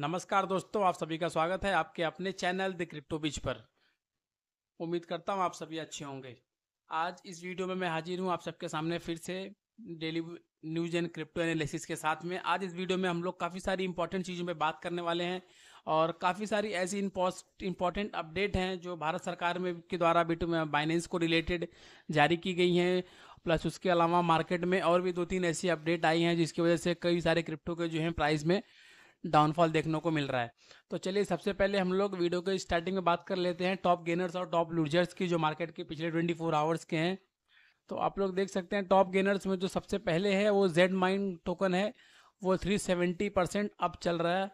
नमस्कार दोस्तों आप सभी का स्वागत है आपके अपने चैनल द क्रिप्टो बीच पर उम्मीद करता हूँ आप सभी अच्छे होंगे आज इस वीडियो में मैं हाजिर हूँ आप सबके सामने फिर से daily news and crypto analysis के साथ में आज इस वीडियो में हम लोग काफ़ी सारी इंपॉर्टेंट चीज़ों पर बात करने वाले हैं और काफ़ी सारी ऐसी इंपॉर्टेंट अपडेट हैं जो भारत सरकार में के द्वारा बिट बाइनेंस तो को रिलेटेड जारी की गई हैं प्लस उसके अलावा मार्केट में और भी दो तीन ऐसी अपडेट आई हैं जिसकी वजह से कई सारे क्रिप्टो के जो हैं प्राइस में डाउनफॉल देखने को मिल रहा है तो चलिए सबसे पहले हम लोग वीडियो के स्टार्टिंग में बात कर लेते हैं टॉप गेनर्स और टॉप लूजर्स की जो मार्केट के पिछले ट्वेंटी फोर आवर्स के हैं तो आप लोग देख सकते हैं टॉप गेनर्स में जो सबसे पहले है वो जेड माइन टोकन है वो थ्री सेवेंटी परसेंट अप चल रहा है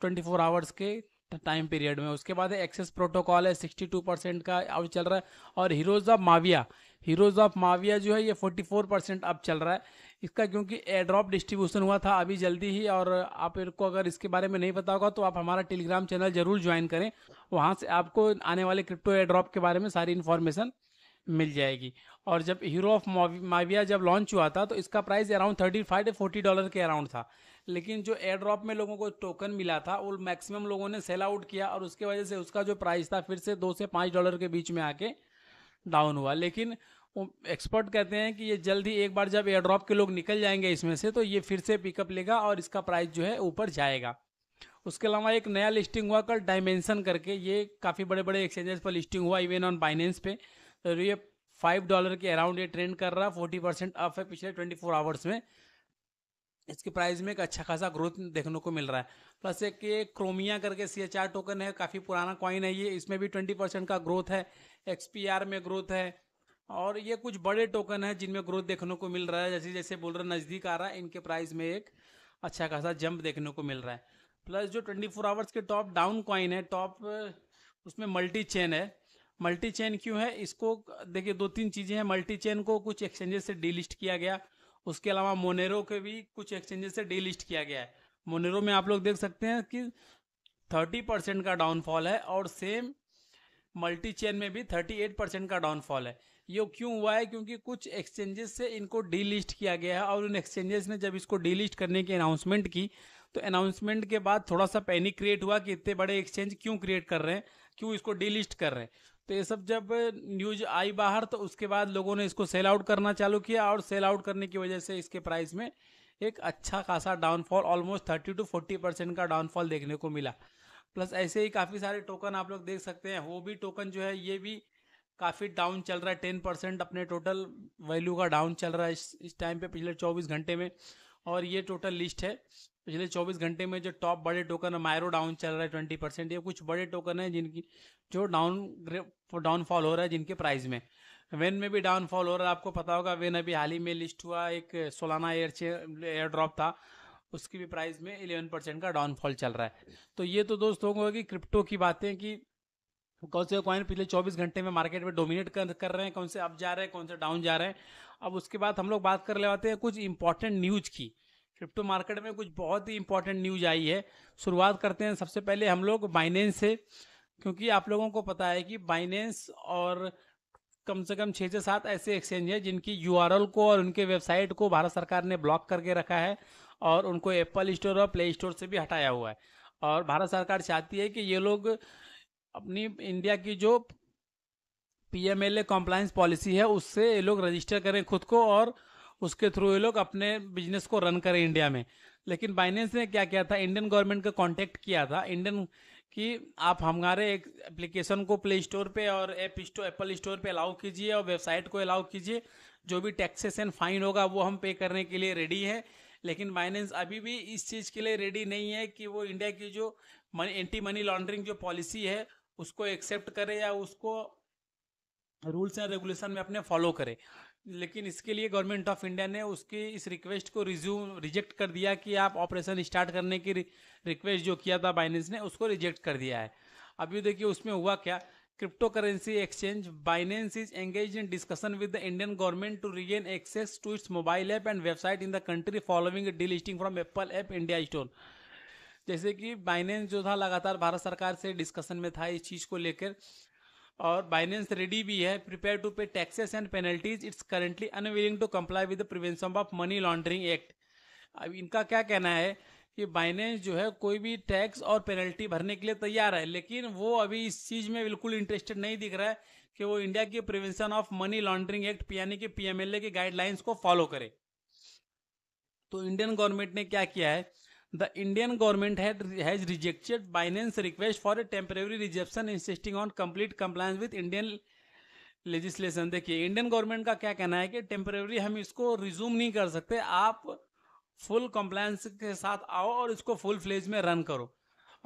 ट्वेंटी फोर आवर्स के टाइम पीरियड में उसके बाद एक्सेस प्रोटोकॉल है सिक्सटी टू परसेंट का अब चल रहा है और Heroes of Mavia Heroes of Mavia जो है ये फोर्टी फोर परसेंट अब चल रहा है इसका क्योंकि एड्रॉप डिस्ट्रीब्यूशन हुआ था अभी जल्दी ही और आप को अगर इसके बारे में नहीं पता होगा तो आप हमारा टेलीग्राम चैनल जरूर ज्वाइन करें वहाँ से आपको आने वाले क्रिप्टो एड्रॉप के बारे में सारी इन्फॉर्मेशन मिल जाएगी और जब हीरो ऑफ माविया जब लॉन्च हुआ था तो इसका price around thirty five forty dollar के अराउंड था लेकिन जो एड्रॉप में लोगों को टोकन मिला था वो मैक्सिमम लोगों ने सेल आउट किया और उसके वजह से उसका जो प्राइस था फिर से दो से पाँच डॉलर के बीच में आके डाउन हुआ लेकिन एक्सपर्ट कहते हैं कि ये जल्द ही एक बार जब एयर ड्रॉप के लोग निकल जाएंगे इसमें से तो ये फिर से पिकअप लेगा और इसका प्राइस जो है ऊपर जाएगा उसके अलावा एक नया लिस्टिंग हुआ कल डायमेंशन करके ये काफ़ी बड़े बड़े एक्सचेंजेस पर लिस्टिंग हुआ इवन ऑन बाइनेंस पे तो ये फाइव डॉलर के अराउंड ये ट्रेंड कर रहा फोर्टी परसेंट अप है पिछले ट्वेंटी फोर आवर्स में इसके प्राइस में एक अच्छा खासा ग्रोथ देखने को मिल रहा है प्लस एक ये क्रोमिया करके सी एच आर टोकन है काफ़ी पुराना कॉइन है ये इसमें भी ट्वेंटी परसेंट का ग्रोथ है एक्स पी आर में ग्रोथ है और ये कुछ बड़े टोकन है जिनमें ग्रोथ देखने को मिल रहा है जैसे जैसे बोल रहे नज़दीक आ रहा है इनके प्राइस में एक अच्छा खासा जंप देखने को मिल रहा है प्लस जो 24 आवर्स के टॉप डाउन कॉइन है टॉप उसमें मल्टी चेन है मल्टी चेन क्यों है इसको देखिए दो तीन चीज़ें हैं मल्टी चेन को कुछ एक्सचेंजेस से डीलिस्ट किया गया उसके अलावा मोनेरो के भी कुछ एक्सचेंजेस से डीलिस्ट किया गया है मोनेरो में आप लोग देख सकते हैं कि थर्टी परसेंट का डाउनफॉल है और सेम मल्टी चेन में भी थर्टी एट परसेंट का डाउनफॉल है ये क्यों हुआ है क्योंकि कुछ एक्सचेंजेस से इनको डीलिस्ट किया गया है और उन एक्सचेंजेस ने जब इसको डीलिस्ट करने की अनाउंसमेंट की तो अनाउंसमेंट के बाद थोड़ा सा पैनिक क्रिएट हुआ कि इतने बड़े एक्सचेंज क्यों क्रिएट कर रहे हैं क्यों इसको डीलिस्ट कर रहे हैं तो ये सब जब न्यूज आई बाहर तो उसके बाद लोगों ने इसको सेल आउट करना चालू किया और सेल आउट करने की वजह से इसके प्राइस में एक अच्छा खासा downfall almost thirty to forty percent का डाउनफॉल देखने को मिला प्लस ऐसे ही काफ़ी सारे टोकन आप लोग देख सकते हैं वो भी टोकन जो है ये भी काफ़ी डाउन चल रहा है टेन परसेंट अपने टोटल वैल्यू का डाउन चल रहा है इस इस टाइम पे पिछले चौबीस घंटे में और ये टोटल लिस्ट है पिछले चौबीस घंटे में जो टॉप बड़े टोकन है मायरो डाउन चल रहा है ट्वेंटी परसेंट ये कुछ बड़े टोकन है जिनकी जो डाउन डाउनफॉल हो रहा है जिनके प्राइस में वेन में भी डाउनफॉल हो रहा है आपको पता होगा वेन अभी हाल ही में लिस्ट हुआ एक सोलाना एयर एयर ड्रॉप था उसकी भी प्राइस में 11 परसेंट का डाउनफॉल चल रहा है तो ये तो दोस्तों को कि क्रिप्टो की बातें कि कौन से कॉइन पिछले 24 घंटे में मार्केट में डोमिनेट कर, कर रहे हैं कौन से अप जा रहे हैं कौन से डाउन जा रहे हैं अब उसके बाद हम लोग बात कर ले आते हैं कुछ इंपॉर्टेंट न्यूज की क्रिप्टो मार्केट में कुछ बहुत ही इंपॉर्टेंट न्यूज आई है शुरुआत करते हैं सबसे पहले हम लोग बाइनेंस से क्योंकि आप लोगों को पता है कि बाइनेंस और कम से कम छः से सात ऐसे एक्सचेंज हैं जिनकी यू को और उनके वेबसाइट को भारत सरकार ने ब्लॉक करके रखा है और उनको एप्पल स्टोर और प्ले स्टोर से भी हटाया हुआ है और भारत सरकार चाहती है कि ये लोग अपनी इंडिया की जो पीएमएलए कॉम्प्लायंस पॉलिसी है उससे ये लोग रजिस्टर करें खुद को और उसके थ्रू ये लोग अपने बिजनेस को रन करें इंडिया में लेकिन बाइनेंस ने क्या किया था इंडियन गवर्नमेंट का कॉन्टेक्ट किया था इंडियन कि आप हमारे एक एप्लीकेशन को प्ले स्टोर पे और ऐप स्टोर एप्पल स्टोर पे अलाउ कीजिए और वेबसाइट को अलाउ कीजिए जो भी टैक्सेस एंड फाइन होगा वो हम पे करने के लिए रेडी है लेकिन बाइनेंस अभी भी इस चीज़ के लिए रेडी नहीं है कि वो इंडिया की जो मनी एंटी मनी लॉन्ड्रिंग जो पॉलिसी है उसको एक्सेप्ट करे या उसको रूल्स एंड रेगुलेशन में अपने फॉलो करे लेकिन इसके लिए गवर्नमेंट ऑफ इंडिया ने उसकी इस रिक्वेस्ट को रिज्यूम रिजेक्ट कर दिया कि आप ऑपरेशन स्टार्ट करने की रिक्वेस्ट जो किया था बाइनेंस ने उसको रिजेक्ट कर दिया है अभी देखिए उसमें हुआ क्या crypto currency exchange Binance is engage in discussion with the Indian government to regain access to its mobile app and website in the country following listing from Apple app India store जैसे कि Binance जो था लगातार भारत सरकार से discussion में था इस चीज़ को लेकर और बाइनेंस रेडी भी है prepare to pay taxes and penalties it's currently unwilling to comply with the prevention of money laundering act अब इनका क्या कहना है कि बाइनेंस जो है कोई भी टैक्स और पेनल्टी भरने के लिए तैयार है लेकिन वो अभी इस चीज़ में बिल्कुल इंटरेस्टेड नहीं दिख रहा है कि वो इंडिया की prevention of money laundering act यानी कि पीएमएलए की गाइडलाइंस को फॉलो करे तो इंडियन गवर्नमेंट ने क्या किया है the Indian government has rejected Binance request for a temporary rejection insisting on complete compliance with Indian legislation देखिए इंडियन गवर्नमेंट का क्या कहना है कि टेम्परेरी हम इसको रिज्यूम नहीं कर सकते आप फुल कंप्लायंस के साथ आओ और इसको फुल फ्लेज में रन करो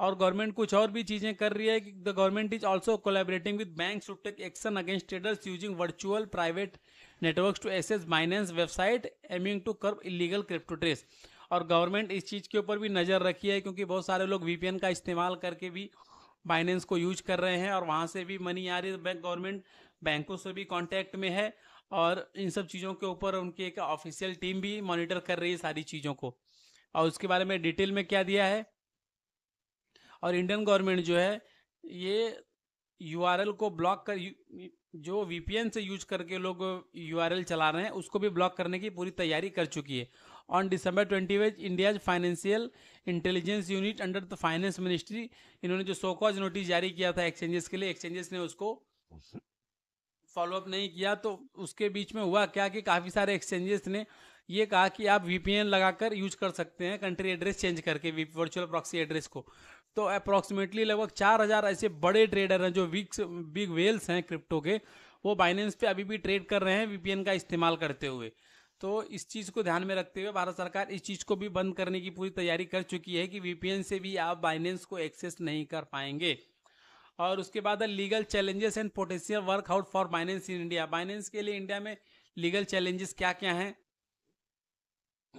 और गवर्नमेंट कुछ और भी चीज़ें कर रही है कि the government is also collaborating with bank to take action against traders using virtual private network to access Binance website aiming to curb illegal crypto trades और गवर्नमेंट इस चीज़ के ऊपर भी नज़र रखी है क्योंकि बहुत सारे लोग वीपीएन का इस्तेमाल करके भी बाइनेंस को यूज कर रहे हैं और वहाँ से भी मनी आ रही है गवर्नमेंट बैंकों से भी कॉन्टैक्ट में है और इन सब चीज़ों के ऊपर उनकी एक ऑफिशियल टीम भी मॉनिटर कर रही है सारी चीज़ों को और उसके बारे में डिटेल में क्या दिया है और इंडियन गवर्नमेंट जो है ये यू को ब्लॉक कर जो वीपीएन से यूज करके लोग यू चला रहे हैं उसको भी ब्लॉक करने की पूरी तैयारी कर चुकी है on December 20th India's Financial intelligence unit under the finance ministry इन्होंने जो सोकॉज नोटिस जारी किया था एक्सचेंजेस के लिए एक्सचेंजेस ने उसको फॉलोअप नहीं किया तो उसके बीच में हुआ क्या कि काफ़ी सारे एक्सचेंजेस ने ये कहा कि आप वीपीएन लगाकर यूज कर सकते हैं कंट्री एड्रेस चेंज करके वर्चुअल प्रॉक्सी एड्रेस को तो अप्रॉक्सीमेटली लगभग चार हज़ार ऐसे बड़े ट्रेडर हैं जो बिग बिग वेल्स हैं क्रिप्टो के वो बाइनेंस पे अभी भी ट्रेड कर रहे हैं वीपीएन का इस्तेमाल करते हुए तो इस चीज़ को ध्यान में रखते हुए भारत सरकार इस चीज़ को भी बंद करने की पूरी तैयारी कर चुकी है कि वीपीएन से भी आप बाइनेंस को एक्सेस नहीं कर पाएंगे और उसके बाद legal challenges and potential work out for Binance in India Binance के लिए इंडिया में लीगल चैलेंजेस क्या क्या हैं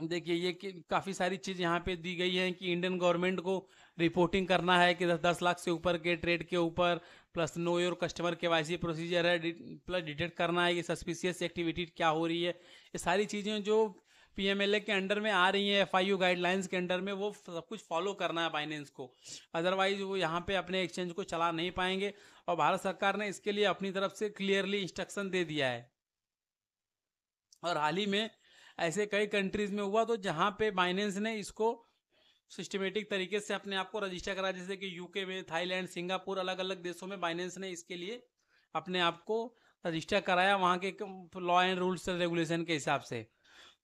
देखिए ये काफ़ी सारी चीज़ यहाँ पे दी गई है कि इंडियन गवर्नमेंट को रिपोर्टिंग करना है कि दस दस लाख से ऊपर के ट्रेड के ऊपर plus know your customer K Y procedure है प्लस डिटेक्ट करना है कि सस्पिशियस एक्टिविटी क्या हो रही है ये सारी चीज़ें जो पीएमएलए के अंडर में आ रही आई एफआईयू गाइडलाइंस के अंडर में वो सब कुछ फॉलो करना है फाइनेंस को अदरवाइज वो यहाँ पे अपने एक्सचेंज को चला नहीं पाएंगे और भारत सरकार ने इसके लिए अपनी तरफ से क्लियरली इंस्ट्रक्शन दे दिया है और हाल ही में ऐसे कई कंट्रीज में हुआ तो जहाँ पे बाइनेंस ने इसको सिस्टमेटिक तरीके से अपने आप को रजिस्टर करा जैसे कि यूके में थाईलैंड सिंगापुर अलग अलग देशों में बाइनेंस ने इसके लिए अपने आप को रजिस्टर कराया वहाँ के law and rules and regulation के हिसाब से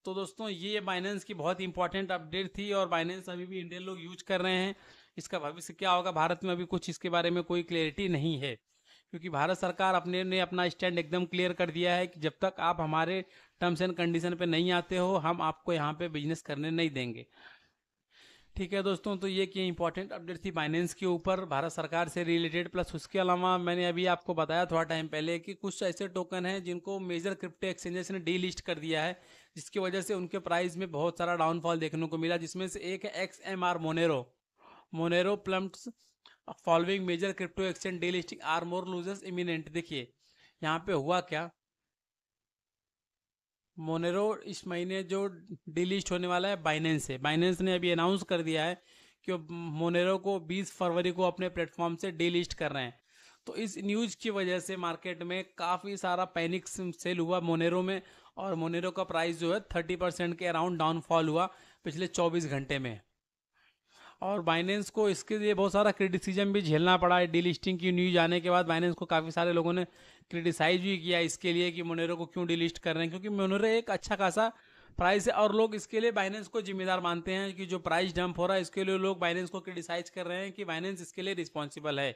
तो दोस्तों ये बाइनेंस की बहुत इंपॉर्टेंट अपडेट थी और बाइनेंस अभी भी इंडियन लोग यूज कर रहे हैं इसका भविष्य क्या होगा भारत में अभी कुछ इसके बारे में कोई क्लियरिटी नहीं है क्योंकि भारत सरकार अपने ने अपना स्टैंड एकदम क्लियर कर दिया है कि जब तक आप हमारे टर्म्स एंड कंडीशन पर नहीं आते हो हम आपको यहाँ पर बिजनेस करने नहीं देंगे ठीक है दोस्तों तो ये की इंपॉर्टेंट अपडेट थी फाइनेंस के ऊपर भारत सरकार से रिलेटेड प्लस उसके अलावा मैंने अभी आपको बताया थोड़ा टाइम पहले कि कुछ ऐसे टोकन हैं जिनको मेजर क्रिप्टो एक्सचेंजेस ने डी लिस्ट कर दिया है जिसकी वजह से उनके प्राइस में बहुत सारा डाउनफॉल देखने को मिला जिसमें से एक है X M R Monero Monero plunges following major crypto exchange delisting are more losers imminent देखिए यहाँ पे हुआ क्या मोनेरो इस महीने जो डिलीस्ट होने वाला है बाइनेंस से बाइनेंस ने अभी अनाउंस कर दिया है कि मोनेरो को 20 फरवरी को अपने प्लेटफॉर्म से डिलीस्ट कर रहे हैं तो इस न्यूज़ की वजह से मार्केट में काफ़ी सारा पैनिक सेल हुआ मोनेरो में और मोनेरो का प्राइस जो है थर्टी परसेंट के अराउंड डाउनफॉल हुआ पिछले चौबीस घंटे में और बाइनेंस को इसके लिए बहुत सारा क्रिटिसिजम भी झेलना पड़ा है डीलिस्टिंग की न्यूज आने के बाद बाइनेंस को काफ़ी सारे लोगों ने क्रिटिसाइज भी किया इसके लिए कि मोनेरो को क्यों डीलिस्ट कर रहे हैं क्योंकि मोनेरो एक अच्छा खासा प्राइस है और लोग इसके लिए बाइनेंस को जिम्मेदार मानते हैं कि जो प्राइस डंप हो रहा है इसके लिए लोग बाइनेंस को क्रिटिसाइज कर रहे हैं कि बाइनेंस इसके लिए रिस्पॉन्सिबल है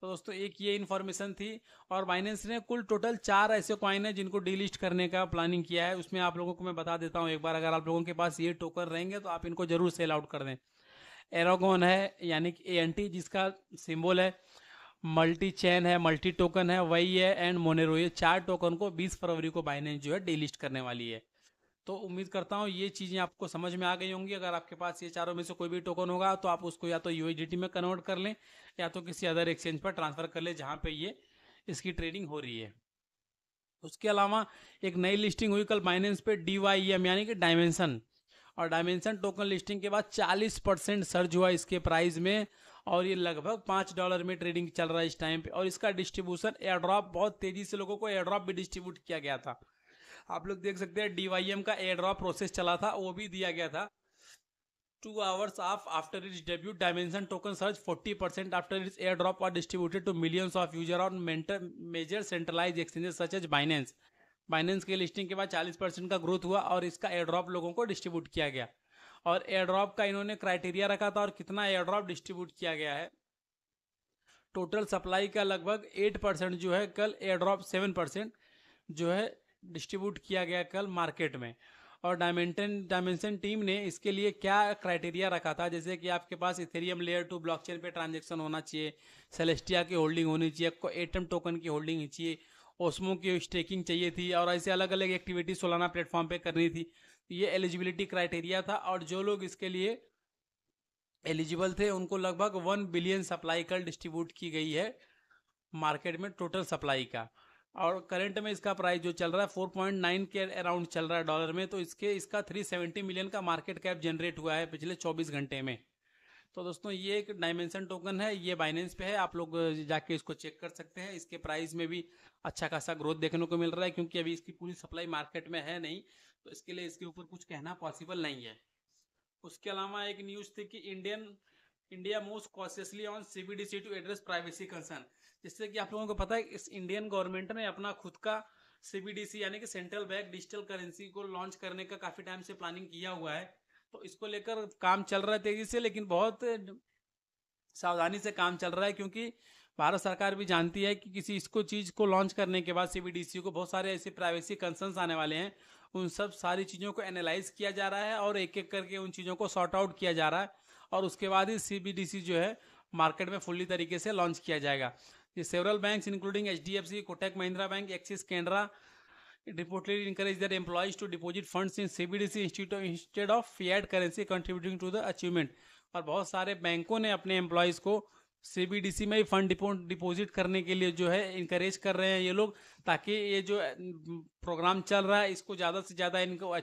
तो दोस्तों एक ये इन्फॉर्मेशन थी और बाइनेंस ने कुल टोटल चार ऐसे कॉइन है जिनको डिलिस्ट करने का प्लानिंग किया है उसमें आप लोगों को मैं बता देता हूँ एक बार अगर आप लोगों के पास ये टोकन रहेंगे तो आप इनको जरूर सेल आउट कर दें एरोगोन है यानी कि ए एन टी जिसका सिंबल है मल्टी चैन है मल्टी टोकन है वही है एंड मोनेरो ये चार टोकन को 20 फरवरी को बाइनेंस जो है डेलिस्ट करने वाली है तो उम्मीद करता हूँ ये चीज़ें आपको समझ में आ गई होंगी अगर आपके पास ये चारों में से कोई भी टोकन होगा तो आप उसको या तो यू में कन्वर्ट कर लें या तो किसी अदर एक्सचेंज पर ट्रांसफ़र कर लें जहाँ पर ये इसकी ट्रेडिंग हो रही है उसके अलावा एक नई लिस्टिंग हुई कल बाइनेंस पे डी एम e यानी कि डायमेंशन और डायमेंशन टोकन लिस्टिंग के बाद 40 परसेंट सर्ज हुआ इसके प्राइस में और ये लगभग पाँच डॉलर में ट्रेडिंग चल रहा है इस टाइम पे और इसका डिस्ट्रीब्यूशन एयर ड्रॉप बहुत तेज़ी से लोगों को एयर ड्रॉप भी डिस्ट्रीब्यूट किया गया था आप लोग देख सकते हैं डी का एयर ड्रॉप प्रोसेस चला था वो भी दिया गया था two hours of after its debut dimension token surged 40% airdrop airdrop distributed to millions of user on mentor major centralise exchanges such as Binance Binance के लिस्टिंग के बाद 40 परसेंट का ग्रोथ हुआ और इसका एयड्रॉप लोगों को डिस्ट्रीब्यूट किया गया और एयड्रॉप का इन्होंने क्राइटेरिया रखा था और कितना एयड्रॉप डिस्ट्रीब्यूट किया गया है टोटल सप्लाई का लगभग एट परसेंट जो है कल एयरड्रॉप सेवन परसेंट जो है डिस्ट्रीब्यूट किया गया कल मार्केट में और डायमेंटन डायमेंशन टीम ने इसके लिए क्या क्राइटेरिया रखा था जैसे कि आपके पास इथेरियम लेयर टू ब्लॉकचेन पे ट्रांजेक्शन होना चाहिए सेलेस्टिया की होल्डिंग होनी चाहिए एटम टोकन की होल्डिंग चाहिए ओसमो की स्टेकिंग चाहिए थी और ऐसे अलग अलग एक्टिविटी सोलाना प्लेटफॉर्म पे करनी थी तो ये एलिजिबिलिटी क्राइटेरिया था और जो लोग इसके लिए एलिजिबल थे उनको लगभग वन बिलियन सप्लाई कल डिस्ट्रीब्यूट की गई है मार्केट में टोटल सप्लाई का और करंट में इसका प्राइस जो चल रहा है फोर पॉइंट नाइन के अराउंड चल रहा है डॉलर में तो इसके इसका थ्री सेवेंटी मिलियन का मार्केट कैप जनरेट हुआ है पिछले चौबीस घंटे में तो दोस्तों ये एक डायमेंशन टोकन है ये बाइनेंस पे है आप लोग जाके इसको चेक कर सकते हैं इसके प्राइस में भी अच्छा खासा ग्रोथ देखने को मिल रहा है क्योंकि अभी इसकी पूरी सप्लाई मार्केट में है नहीं तो इसके लिए इसके ऊपर कुछ कहना पॉसिबल नहीं है उसके अलावा एक न्यूज थी कि Indian India most cautiously on CBDC to address privacy concern जिससे कि आप लोगों को पता है इस इंडियन गवर्नमेंट ने अपना खुद का सीबीडीसी यानी कि सेंट्रल बैंक डिजिटल करेंसी को लॉन्च करने का काफी टाइम से प्लानिंग किया हुआ है तो इसको लेकर काम चल रहा है तेजी से लेकिन बहुत सावधानी से काम चल रहा है क्योंकि भारत सरकार भी जानती है कि किसी इसको चीज़ को लॉन्च करने के बाद सीबीडीसी को बहुत सारे ऐसे प्राइवेसी कंसर्न्स आने वाले हैं उन सब सारी चीज़ों को एनालाइज किया जा रहा है और एक एक करके उन चीज़ों को सॉर्ट आउट किया जा रहा है और उसके बाद ही सीबीडीसी जो है मार्केट में फुल्ली तरीके से लॉन्च किया जाएगा ये several banks including H D F C Kotak Mahindra bank Axis Canara it reportedly encouraged their employees to deposit funds in CBDC instead of fiat currency contributing to the achievement और बहुत सारे बैंकों ने अपने एम्प्लॉयज़ को सी में ही फंड डिपॉजिट करने के लिए जो है इंकरेज कर रहे हैं ये लोग ताकि ये जो प्रोग्राम चल रहा है इसको ज़्यादा से ज़्यादा इनको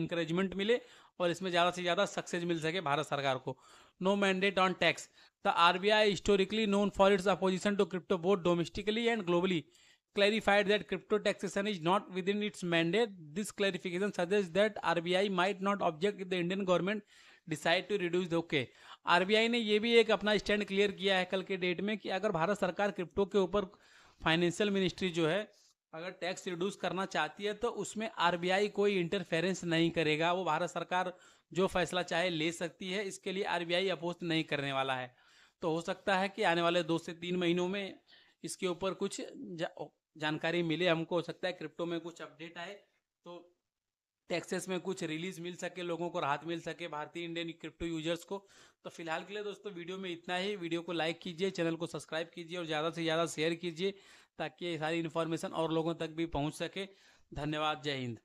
इंकरेजमेंट मिले और इसमें ज़्यादा से ज़्यादा सक्सेस मिल सके भारत सरकार को no mandate on tax the R B I historically known for its opposition to crypto both domestically and globally clarified that crypto taxation is not within its mandate. This clarification suggests that RBI might not object if the Indian government decide to the okay RBI ने ये भी एक अपना stand clear किया है कल के date में कि अगर भारत सरकार क्रिप्टो के ऊपर फाइनेंशियल मिनिस्ट्री जो है अगर टैक्स रिड्यूस करना चाहती है तो उसमें आरबीआई कोई इंटरफेरेंस नहीं करेगा वो भारत सरकार जो फैसला चाहे ले सकती है इसके लिए आरबीआई अपोज नहीं करने वाला है तो हो सकता है कि आने वाले दो से तीन महीनों में इसके ऊपर कुछ जानकारी मिले हमको हो सकता है क्रिप्टो में कुछ अपडेट आए तो टैक्सेस में कुछ रिलीज मिल सके लोगों को राहत मिल सके भारतीय इंडियन क्रिप्टो यूजर्स को तो फिलहाल के लिए दोस्तों वीडियो में इतना ही वीडियो को लाइक कीजिए चैनल को सब्सक्राइब कीजिए और ज़्यादा से ज़्यादा शेयर कीजिए ताकि ये सारी इन्फॉर्मेशन और लोगों तक भी पहुँच सके धन्यवाद जय हिंद